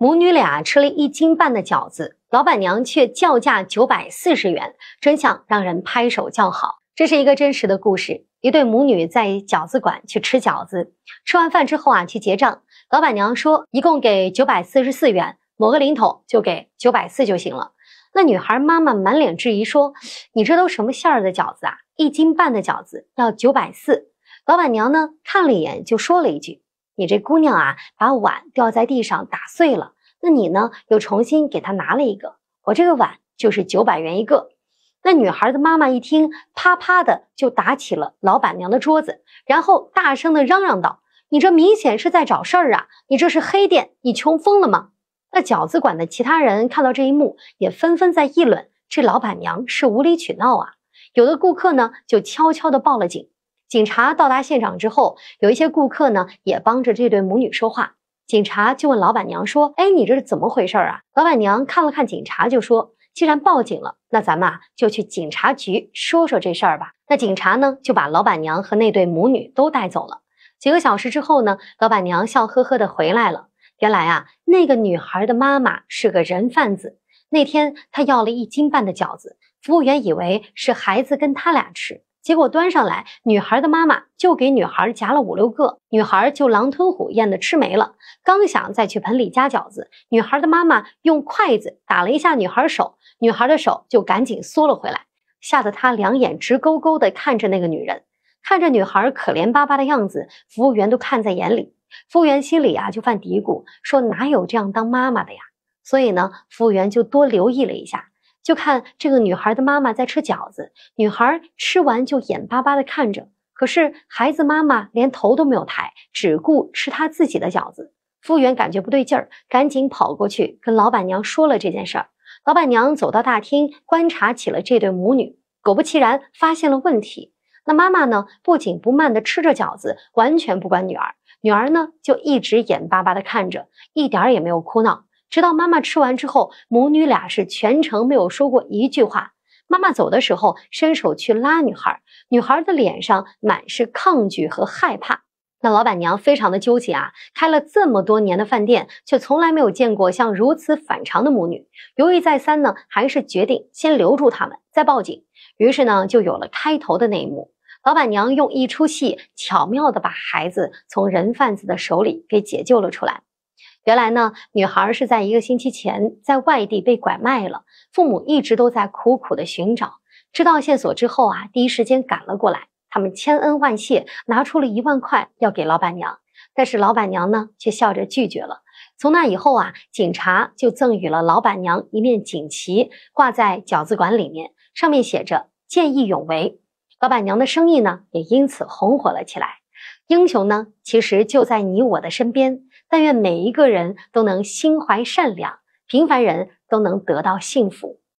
母女俩吃了一斤半的饺子，老板娘却叫价九百四十元，真相让人拍手叫好。这是一个真实的故事，一对母女在饺子馆去吃饺子，吃完饭之后啊去结账，老板娘说一共给九百四十四元，某个零头就给九百四就行了。那女孩妈妈满脸质疑说：“你这都什么馅儿的饺子啊？一斤半的饺子要九百四？”老板娘呢看了一眼就说了一句。你这姑娘啊，把碗掉在地上打碎了，那你呢又重新给她拿了一个。我这个碗就是九百元一个。那女孩的妈妈一听，啪啪的就打起了老板娘的桌子，然后大声的嚷嚷道：“你这明显是在找事儿啊！你这是黑店，你穷疯了吗？”那饺子馆的其他人看到这一幕，也纷纷在议论这老板娘是无理取闹啊。有的顾客呢，就悄悄的报了警。警察到达现场之后，有一些顾客呢也帮着这对母女说话。警察就问老板娘说：“哎，你这是怎么回事啊？”老板娘看了看警察，就说：“既然报警了，那咱们啊就去警察局说说这事儿吧。”那警察呢就把老板娘和那对母女都带走了。几个小时之后呢，老板娘笑呵呵的回来了。原来啊，那个女孩的妈妈是个人贩子。那天她要了一斤半的饺子，服务员以为是孩子跟她俩吃。结果端上来，女孩的妈妈就给女孩夹了五六个，女孩就狼吞虎咽的吃没了。刚想再去盆里夹饺子，女孩的妈妈用筷子打了一下女孩手，女孩的手就赶紧缩了回来，吓得她两眼直勾勾的看着那个女人。看着女孩可怜巴巴的样子，服务员都看在眼里。服务员心里啊就犯嘀咕，说哪有这样当妈妈的呀？所以呢，服务员就多留意了一下。就看这个女孩的妈妈在吃饺子，女孩吃完就眼巴巴地看着，可是孩子妈妈连头都没有抬，只顾吃她自己的饺子。服务员感觉不对劲儿，赶紧跑过去跟老板娘说了这件事儿。老板娘走到大厅，观察起了这对母女，果不其然发现了问题。那妈妈呢，不紧不慢地吃着饺子，完全不管女儿；女儿呢，就一直眼巴巴地看着，一点儿也没有哭闹。直到妈妈吃完之后，母女俩是全程没有说过一句话。妈妈走的时候，伸手去拉女孩，女孩的脸上满是抗拒和害怕。那老板娘非常的纠结啊，开了这么多年的饭店，却从来没有见过像如此反常的母女。犹豫再三呢，还是决定先留住他们，再报警。于是呢，就有了开头的那一幕。老板娘用一出戏，巧妙的把孩子从人贩子的手里给解救了出来。原来呢，女孩是在一个星期前在外地被拐卖了，父母一直都在苦苦的寻找。知道线索之后啊，第一时间赶了过来。他们千恩万谢，拿出了一万块要给老板娘，但是老板娘呢，却笑着拒绝了。从那以后啊，警察就赠予了老板娘一面锦旗，挂在饺子馆里面，上面写着“见义勇为”。老板娘的生意呢，也因此红火了起来。英雄呢，其实就在你我的身边。但愿每一个人都能心怀善良，平凡人都能得到幸福。